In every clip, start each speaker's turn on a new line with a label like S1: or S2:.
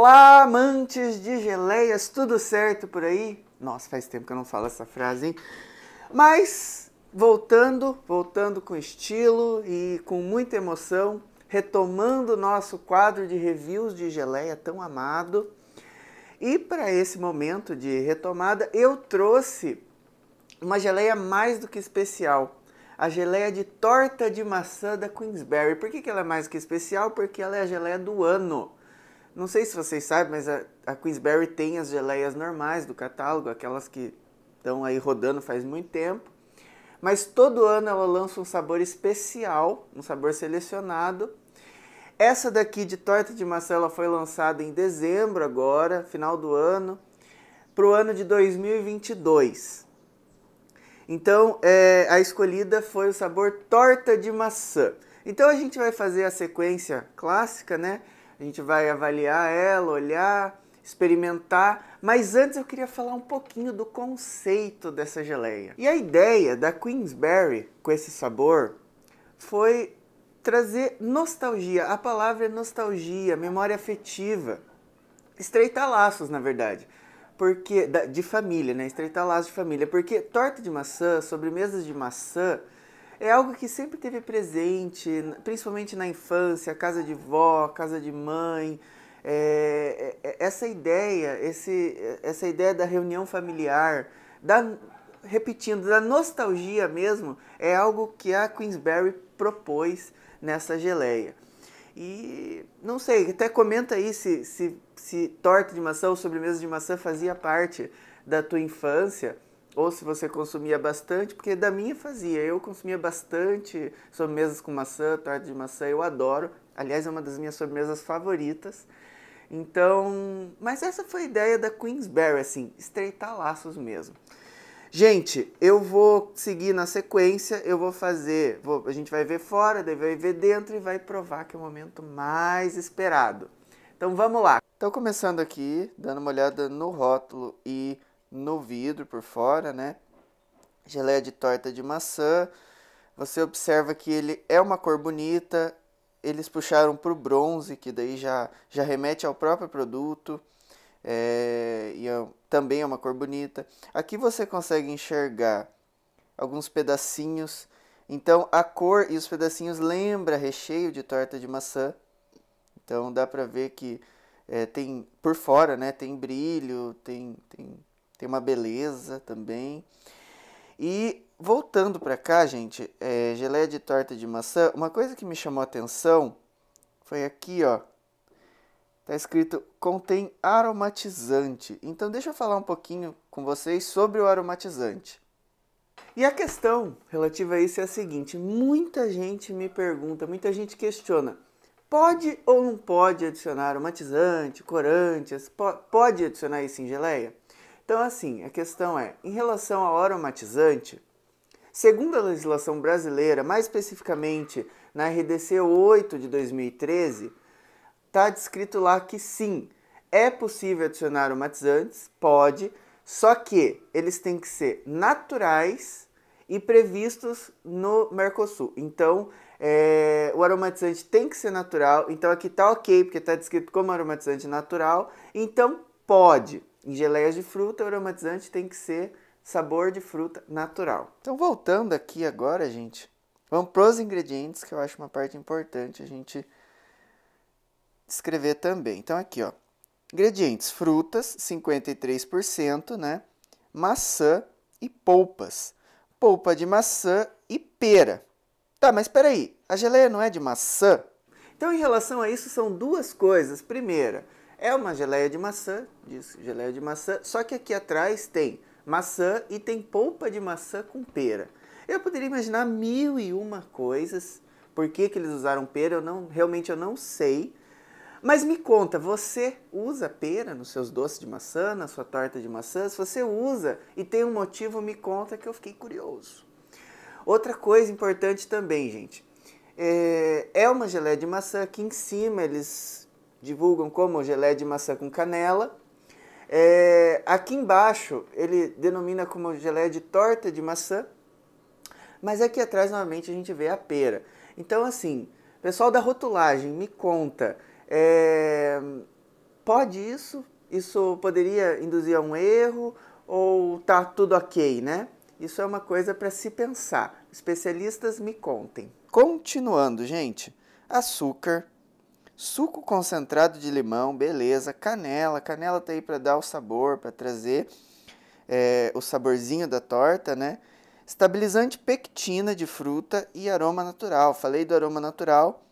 S1: Olá, amantes de geleias, tudo certo por aí? Nossa, faz tempo que eu não falo essa frase, hein? Mas voltando, voltando com estilo e com muita emoção, retomando o nosso quadro de reviews de geleia tão amado. E para esse momento de retomada, eu trouxe uma geleia mais do que especial. A geleia de torta de maçã da Queensberry. Por que, que ela é mais que especial? Porque ela é a geleia do ano. Não sei se vocês sabem, mas a, a Queensberry tem as geleias normais do catálogo, aquelas que estão aí rodando faz muito tempo. Mas todo ano ela lança um sabor especial, um sabor selecionado. Essa daqui de torta de maçã ela foi lançada em dezembro agora, final do ano, para o ano de 2022. Então é, a escolhida foi o sabor torta de maçã. Então a gente vai fazer a sequência clássica, né? A gente vai avaliar ela, olhar, experimentar, mas antes eu queria falar um pouquinho do conceito dessa geleia. E a ideia da Queensberry com esse sabor foi trazer nostalgia. A palavra é nostalgia, memória afetiva. Estreitar laços, na verdade. Porque de família, né? Estreitar laços de família, porque torta de maçã, sobremesas de maçã, é algo que sempre teve presente, principalmente na infância, casa de vó, casa de mãe. É, é, é essa ideia, esse, é, essa ideia da reunião familiar, da, repetindo, da nostalgia mesmo, é algo que a Queensberry propôs nessa geleia. E não sei, até comenta aí se, se, se torta de maçã ou sobremesa de maçã fazia parte da tua infância ou se você consumia bastante, porque da minha fazia. Eu consumia bastante sobremesas com maçã, torta de maçã, eu adoro. Aliás, é uma das minhas sobremesas favoritas. Então, mas essa foi a ideia da Queensberry, assim, estreitar laços mesmo. Gente, eu vou seguir na sequência, eu vou fazer, vou, a gente vai ver fora, daí vai ver dentro e vai provar que é o momento mais esperado. Então vamos lá. Então começando aqui, dando uma olhada no rótulo e no vidro por fora, né? Geleia de torta de maçã. Você observa que ele é uma cor bonita. Eles puxaram para o bronze, que daí já, já remete ao próprio produto. É, e é, também é uma cor bonita. Aqui você consegue enxergar alguns pedacinhos. Então a cor e os pedacinhos lembra recheio de torta de maçã. Então dá para ver que é, tem por fora, né? Tem brilho, tem, tem tem uma beleza também. E voltando para cá, gente, é, geleia de torta de maçã, uma coisa que me chamou a atenção foi aqui, ó. Tá escrito contém aromatizante. Então deixa eu falar um pouquinho com vocês sobre o aromatizante. E a questão relativa a isso é a seguinte: muita gente me pergunta, muita gente questiona, pode ou não pode adicionar aromatizante, corantes? Pode adicionar isso em geleia? Então, assim, a questão é, em relação ao aromatizante, segundo a legislação brasileira, mais especificamente na RDC 8 de 2013, está descrito lá que sim, é possível adicionar aromatizantes, pode, só que eles têm que ser naturais e previstos no Mercosul. Então, é, o aromatizante tem que ser natural, então aqui está ok, porque está descrito como aromatizante natural, então pode. Em geleias de fruta, o aromatizante tem que ser sabor de fruta natural. Então, voltando aqui agora, gente, vamos para os ingredientes, que eu acho uma parte importante a gente descrever também. Então, aqui, ó, ingredientes: frutas, 53%, né? Maçã e polpas. Polpa de maçã e pera. Tá, mas espera aí, a geleia não é de maçã? Então, em relação a isso, são duas coisas. Primeira, é uma geleia de maçã, diz geleia de maçã, só que aqui atrás tem maçã e tem polpa de maçã com pera. Eu poderia imaginar mil e uma coisas, por que, que eles usaram pera, eu não, realmente eu não sei. Mas me conta, você usa pera nos seus doces de maçã, na sua torta de maçã? Se você usa e tem um motivo, me conta que eu fiquei curioso. Outra coisa importante também, gente, é, é uma geleia de maçã que em cima eles divulgam como gelé de maçã com canela. É, aqui embaixo ele denomina como gelé de torta de maçã, mas aqui atrás novamente a gente vê a pera. Então, assim, pessoal da rotulagem, me conta, é, pode isso? Isso poderia induzir a um erro ou tá tudo ok, né? Isso é uma coisa para se pensar. Especialistas me contem. Continuando, gente, açúcar, suco concentrado de limão, beleza. Canela, canela tá aí para dar o sabor, para trazer é, o saborzinho da torta, né? Estabilizante pectina de fruta e aroma natural. Falei do aroma natural,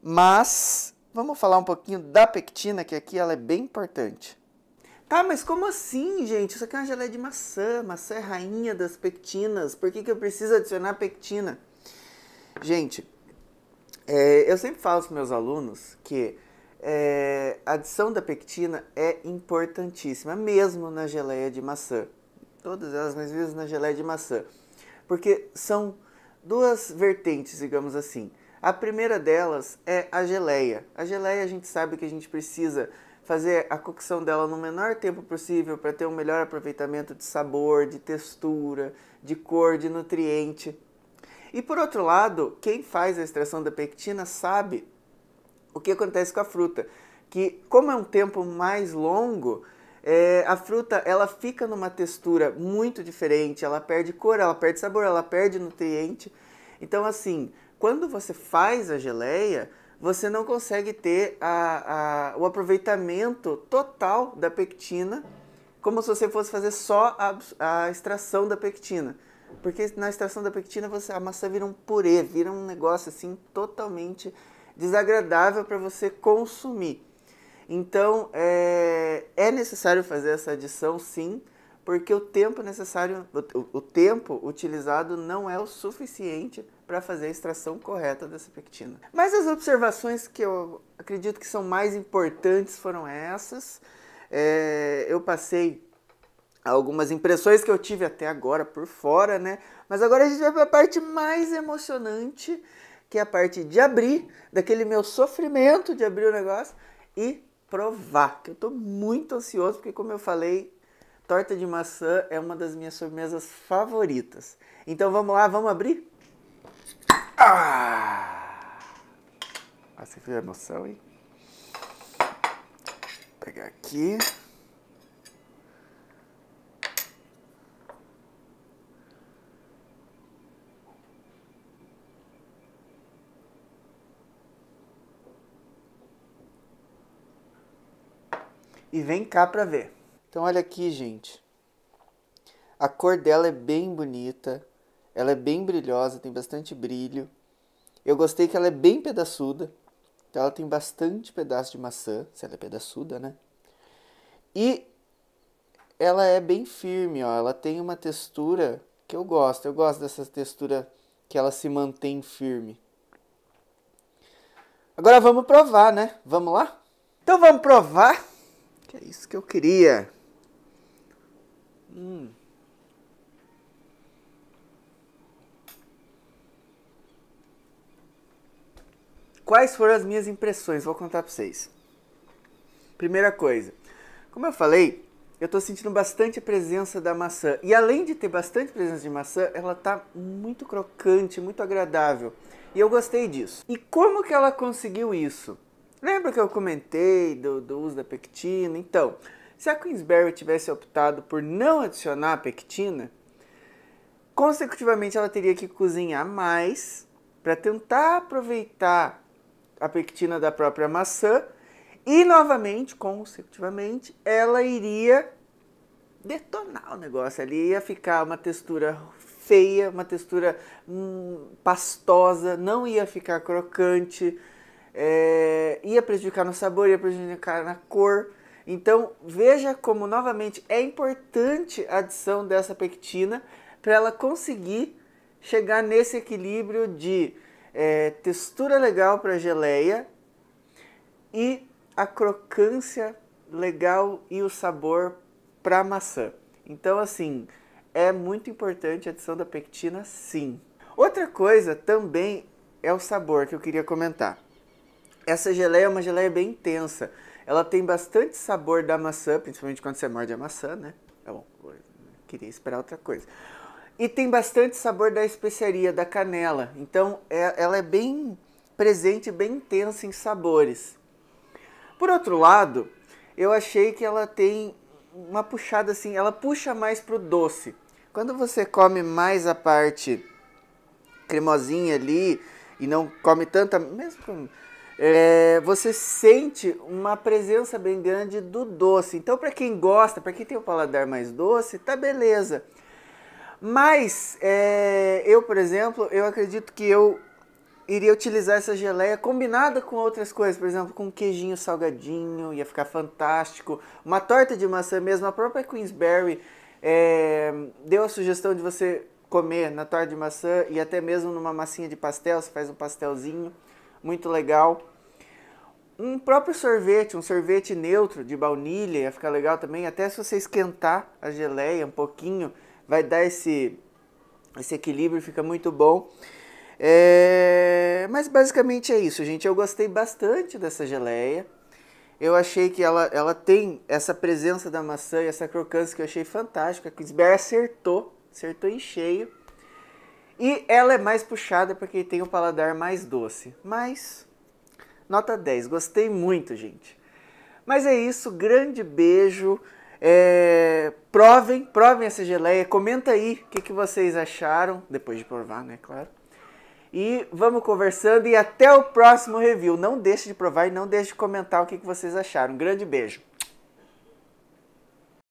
S1: mas vamos falar um pouquinho da pectina, que aqui ela é bem importante. Tá, mas como assim, gente? Isso aqui é uma geleia de maçã, maçã é rainha das pectinas. Por que, que eu preciso adicionar pectina? Gente, é, eu sempre falo para meus alunos que é, a adição da pectina é importantíssima, mesmo na geleia de maçã. Todas elas, mas vezes na geleia de maçã. Porque são duas vertentes, digamos assim. A primeira delas é a geleia. A geleia a gente sabe que a gente precisa fazer a cocção dela no menor tempo possível para ter um melhor aproveitamento de sabor, de textura, de cor, de nutriente. E por outro lado, quem faz a extração da pectina sabe o que acontece com a fruta, que como é um tempo mais longo, é, a fruta ela fica numa textura muito diferente, ela perde cor, ela perde sabor, ela perde nutriente. Então assim, quando você faz a geleia, você não consegue ter a, a, o aproveitamento total da pectina, como se você fosse fazer só a, a extração da pectina. Porque na extração da pectina você, a maçã vira um purê, vira um negócio assim totalmente desagradável para você consumir. Então é, é, necessário fazer essa adição sim, porque o tempo necessário, o, o tempo utilizado não é o suficiente para fazer a extração correta dessa pectina. Mas as observações que eu acredito que são mais importantes foram essas. É, eu passei algumas impressões que eu tive até agora por fora, né? Mas agora a gente vai para a parte mais emocionante, que é a parte de abrir, daquele meu sofrimento de abrir o negócio e provar, que eu estou muito ansioso, porque como eu falei, torta de maçã é uma das minhas sobremesas favoritas. Então vamos lá, vamos abrir? Ah! Nossa, que emoção, hein? Vou pegar aqui. e vem cá para ver. Então olha aqui, gente. A cor dela é bem bonita, ela é bem brilhosa, tem bastante brilho. Eu gostei que ela é bem pedaçuda, então ela tem bastante pedaço de maçã, se ela é pedaçuda, né? E ela é bem firme, ó, ela tem uma textura que eu gosto. Eu gosto dessa textura que ela se mantém firme. Agora vamos provar, né? Vamos lá? Então vamos provar. Que é isso que eu queria. Hum. Quais foram as minhas impressões? Vou contar para vocês. Primeira coisa, como eu falei, eu estou sentindo bastante a presença da maçã. E além de ter bastante presença de maçã, ela está muito crocante, muito agradável. E eu gostei disso. E como que ela conseguiu isso? Lembra que eu comentei do, do uso da pectina? Então, se a Queensberry tivesse optado por não adicionar a pectina, consecutivamente ela teria que cozinhar mais para tentar aproveitar a pectina da própria maçã e novamente, consecutivamente, ela iria detonar o negócio ali, ia ficar uma textura feia, uma textura hum, pastosa, não ia ficar crocante é, ia prejudicar no sabor, ia prejudicar na cor. Então veja como novamente é importante a adição dessa pectina para ela conseguir chegar nesse equilíbrio de é, textura legal para a geleia e a crocância legal e o sabor para a maçã. Então assim é muito importante a adição da pectina, sim. Outra coisa também é o sabor que eu queria comentar. Essa geleia é uma geleia bem intensa. Ela tem bastante sabor da maçã, principalmente quando você morde a maçã, né? É bom, queria esperar outra coisa. E tem bastante sabor da especiaria, da canela. Então, é, ela é bem presente, bem intensa em sabores. Por outro lado, eu achei que ela tem uma puxada assim, ela puxa mais pro doce. Quando você come mais a parte cremosinha ali e não come tanta, mesmo com é, você sente uma presença bem grande do doce. Então, para quem gosta, para quem tem o paladar mais doce, tá beleza. Mas é, eu, por exemplo, eu acredito que eu iria utilizar essa geleia combinada com outras coisas, por exemplo, com queijinho salgadinho, ia ficar fantástico. Uma torta de maçã mesmo, a própria Queensberry é, deu a sugestão de você comer na torta de maçã e até mesmo numa massinha de pastel, você faz um pastelzinho muito legal. Um próprio sorvete, um sorvete neutro de baunilha, ia ficar legal também. Até se você esquentar a geleia um pouquinho, vai dar esse, esse equilíbrio, fica muito bom. É, mas basicamente é isso, gente. Eu gostei bastante dessa geleia. Eu achei que ela, ela tem essa presença da maçã e essa crocância que eu achei fantástica. A Queensberry acertou, acertou em cheio. E ela é mais puxada porque tem o um paladar mais doce. Mas, nota 10. Gostei muito, gente. Mas é isso. Grande beijo. É, provem, provem essa geleia. Comenta aí o que, que vocês acharam. Depois de provar, né? Claro. E vamos conversando e até o próximo review. Não deixe de provar e não deixe de comentar o que, que vocês acharam. Grande beijo.